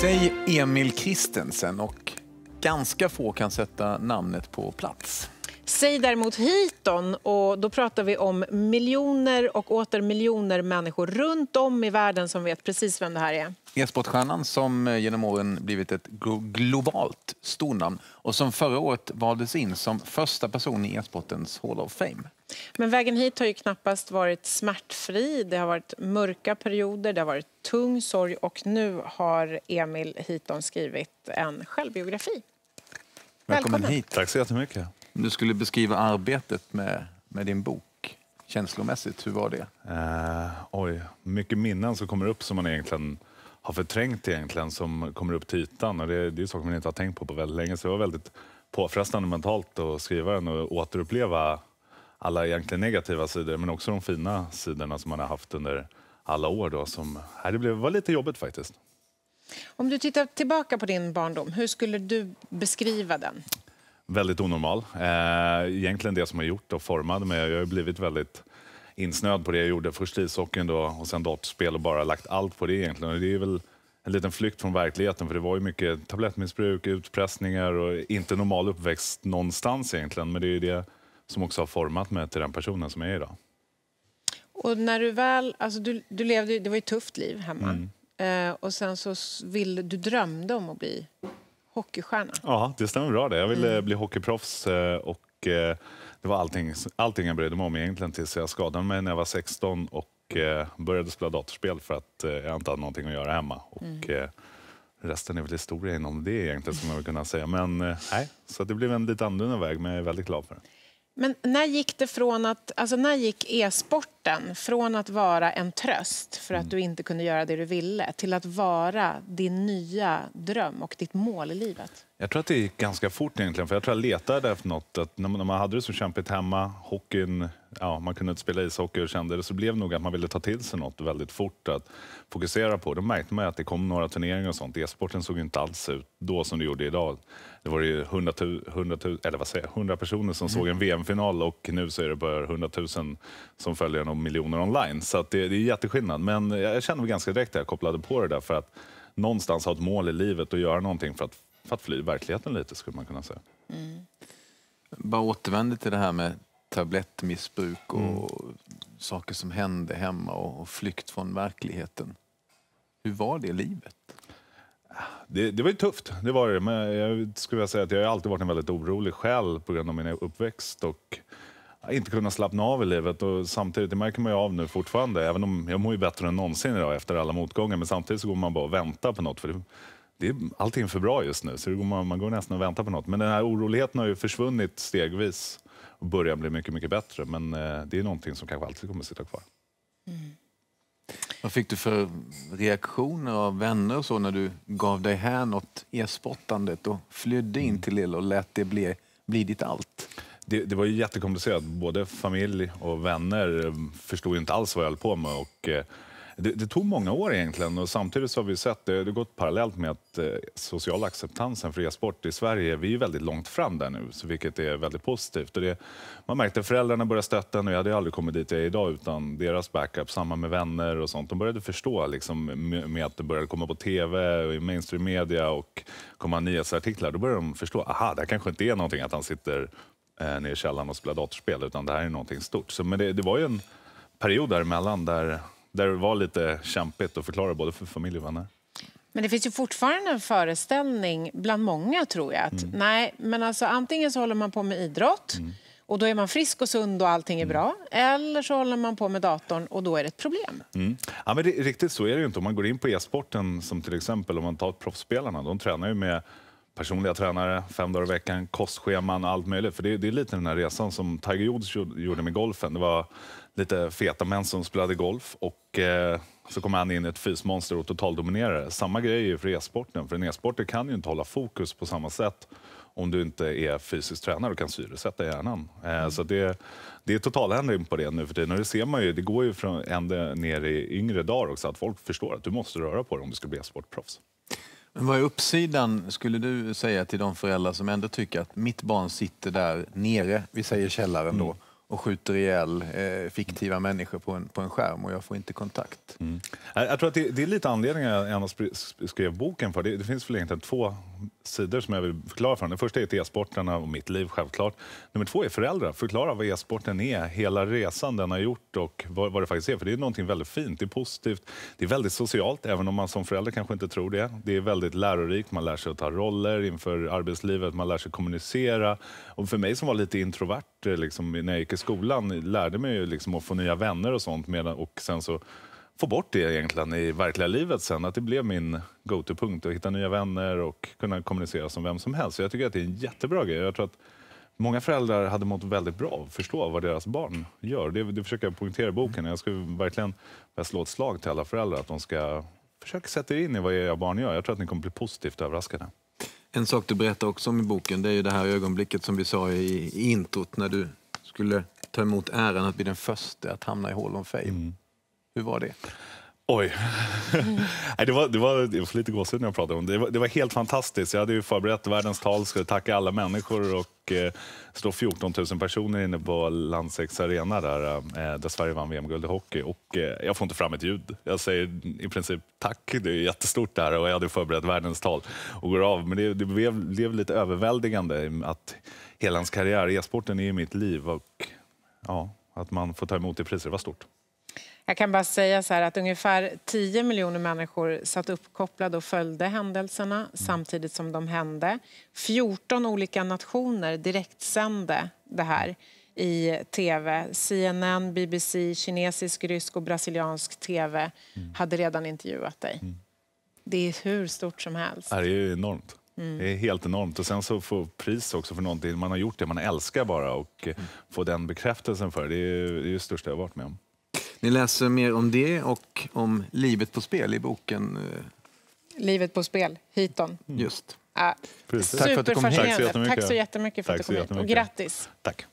Säg Emil Christensen och ganska få kan sätta namnet på plats. Säg däremot Hiton och då pratar vi om miljoner och åter miljoner människor runt om i världen som vet precis vem det här är. E-sportstjärnan som eh, genom åren blivit ett globalt stornamn och som förra året valdes in som första person i e-sportens Hall of Fame. Men vägen hit har ju knappast varit smärtfri. Det har varit mörka perioder, det har varit tung sorg och nu har Emil Hiton skrivit en självbiografi. Välkommen, Välkommen hit. Tack så jättemycket. Du skulle beskriva arbetet med, med din bok känslomässigt? Hur var det? Uh, oj, mycket minnen som kommer upp som man egentligen har förträngt egentligen som kommer upp till ytan. Och det, det är saker man inte har tänkt på på väldigt länge. Så det var väldigt påfrestande mentalt att skriva den och återuppleva alla egentligen negativa sidor men också de fina sidorna som man har haft under alla år. Då, som, här det blev, var lite jobbigt faktiskt. Om du tittar tillbaka på din barndom, hur skulle du beskriva den? Väldigt onormal. Eh, egentligen det som har gjort och formade mig. Jag har blivit väldigt insnöad på det jag gjorde. Först ishockeyn då, och sen dataspel. och bara lagt allt på det egentligen. det är väl en liten flykt från verkligheten för det var ju mycket tablettmissbruk, utpressningar och inte normal uppväxt någonstans egentligen. Men det är det som också har format mig till den personen som jag är idag. Och när du väl, alltså du, du levde, det var ett tufft liv hemma. Mm. Eh, och sen så vill, du drömde om att bli hockeystjärna. Ja, det stämmer bra det. Jag ville mm. bli hockeyproffs eh, och eh, det var allting, allting jag brydde mig om egentligen tills jag skadade mig när jag var 16 och eh, började spela datorspel för att jag inte hade någonting att göra hemma. Och mm. Resten är väl historia inom det egentligen som jag vill kunna säga. Men nej, så det blev en lite annorlunda väg men jag är väldigt glad för det. Men när gick det från att, alltså när gick e-sport sporten från att vara en tröst för att mm. du inte kunde göra det du ville till att vara din nya dröm och ditt mål i livet? Jag tror att det gick ganska fort egentligen, för jag tror jag letade efter något. Att när man hade det så kämpigt hemma, hockeyn, ja, man kunde inte spela ishockey och kände det, så blev det nog att man ville ta till sig något väldigt fort att fokusera på. Då märkte man att det kom några turneringar och sånt. E-sporten såg inte alls ut då som det gjorde idag. Det var ju 100, 100, eller vad säger, 100 personer som mm. såg en VM-final och nu så är det bara 100 000 som följer en och miljoner online. Så det, det är jätteskillnad. Men jag kände mig ganska direkt att jag kopplade på det där för att någonstans ha ett mål i livet och göra någonting för att, för att fly verkligheten lite skulle man kunna säga. Mm. Bara återvänder till det här med tablettmissbruk och mm. saker som hände hemma och, och flykt från verkligheten. Hur var det livet? Det, det, var ju tufft, det var det. Men jag skulle säga att jag har alltid varit en väldigt orolig själ på grund av min uppväxt och inte kunna slappna av i livet och samtidigt, det märker man ju av nu fortfarande, även om jag mår ju bättre än någonsin idag efter alla motgångar, men samtidigt så går man bara och väntar på något. För det, det är, allting för bra just nu, så går man, man går nästan och väntar på något. Men den här oroligheten har ju försvunnit stegvis och börjar bli mycket, mycket bättre. Men eh, det är någonting som kanske alltid kommer att sitta kvar. Mm. Vad fick du för reaktioner av vänner och så när du gav dig hän åt e sportandet och flydde in mm. till det och lät det bli, bli ditt allt? det, det, var ju jättekomplicerat. Både familj och vänner eh, förstod inte alls vad jag höll på med. Och, eh, det, det, tog många år egentligen och samtidigt så har vi sett det, det gått parallellt med att eh, social acceptansen för e-sport i Sverige, vi är väldigt långt fram där nu, så vilket är väldigt positivt. Och det, man märkte att föräldrarna började stötta en och jag hade aldrig kommit dit jag är idag utan deras backup, samma med vänner och sånt. De började förstå liksom, med att det började komma på tv, och i mainstream media och komma nyhetsartiklar. Då började de förstå, aha, det här kanske inte är någonting att han sitter eh, ner i källaren och spela datorspel, utan det här är någonting stort. Så, men det, det var ju en period däremellan där, där det var lite kämpigt att förklara både för familj och vänner. Men det finns ju fortfarande en föreställning bland många tror jag att mm. nej, men alltså antingen så håller man på med idrott mm. och då är man frisk och sund och allting är mm. bra. Eller så håller man på med datorn och då är det ett problem. Mm. Ja, men det, riktigt så är det ju inte. Om man går in på e-sporten som till exempel, om man tar proffsspelarna, de tränar ju med personliga tränare, fem dagar i veckan, kostscheman, allt möjligt. För det, det är lite den här resan som Tiger Woods gjorde med golfen. Det var lite feta män som spelade golf och eh, så kommer han in i ett fysmonster och totaldominerar Samma grej är ju för e-sporten, för en e-sporter kan ju inte hålla fokus på samma sätt om du inte är fysisk tränare och kan syresätta hjärnan. Eh, mm. så det, det är totaländring på det nu för tiden och det ser man ju, det går ju från ända ner i yngre dagar också att folk förstår att du måste röra på dig om du ska bli e-sportproffs. Men vad är uppsidan, skulle du säga till de föräldrar som ändå tycker att mitt barn sitter där nere, vi säger källaren då, mm. och skjuter ihjäl eh, fiktiva mm. människor på en, på en skärm och jag får inte kontakt. Mm. Jag tror att det, det är lite anledningen jag skrev boken för. Det, det finns väl egentligen två sidor som jag vill förklara för honom. Den första är e-sportarna och mitt liv självklart. Nummer två är föräldrar. Förklara vad e-sporten är, hela resan den har gjort och vad, vad, det faktiskt är. För det är någonting väldigt fint, det är positivt, det är väldigt socialt, även om man som förälder kanske inte tror det. Det är väldigt lärorikt, man lär sig att ta roller inför arbetslivet, man lär sig kommunicera. Och för mig som var lite introvert eh, liksom, när jag gick i skolan, lärde mig ju liksom att få nya vänner och sånt. Medan, och sen så få bort det egentligen i verkliga livet sen. Att det blev min go-to-punkt. Att hitta nya vänner och kunna kommunicera som vem som helst. Så jag tycker att det är en jättebra grej. Jag tror att Många föräldrar hade mått väldigt bra av att förstå vad deras barn gör. Det, det försöker jag poängtera i boken. Jag skulle verkligen vilja slå ett slag till alla föräldrar att de ska försöka sätta er in i vad era barn gör. Jag tror att ni kommer bli positivt överraskade. En sak du berättar också om i boken det är ju det här ögonblicket som vi sa i, i introt när du skulle ta emot äran att bli den första att hamna i Hall of Fame. Mm. Hur var det? Oj. Nej, det var, det var, jag får lite gåshud när jag pratar om det. Det var, det var helt fantastiskt. Jag hade ju förberett världens tal, skulle tacka alla människor och eh, slå 14 000 personer inne på Landsex arena där, eh, där Sverige vann VM-guld i hockey. Och, eh, jag får inte fram ett ljud. Jag säger i princip tack, det är jättestort där och jag hade förberett världens tal och går av. Men det, det blev, blev lite överväldigande att hela ens karriär, e-sporten är ju mitt liv och ja, att man får ta emot det priset, det var stort. Jag kan bara säga så här att ungefär 10 miljoner människor satt uppkopplade och följde händelserna mm. samtidigt som de hände. 14 olika nationer direktsände det här i tv. CNN, BBC, kinesisk, rysk och brasiliansk tv mm. hade redan intervjuat dig. Mm. Det är hur stort som helst. Det är enormt. Mm. Det är helt enormt. Och sen så få pris också för någonting man har gjort, det man älskar bara och mm. få den bekräftelsen för det, är ju det, är det största jag varit med om. Ni läser mer om det och om livet på spel i boken. Eh, livet på spel, Hiton. Mm. Just. Ja, Tack för att du kom hit. Tack så jättemycket för att du kom hit. Och grattis. Tack.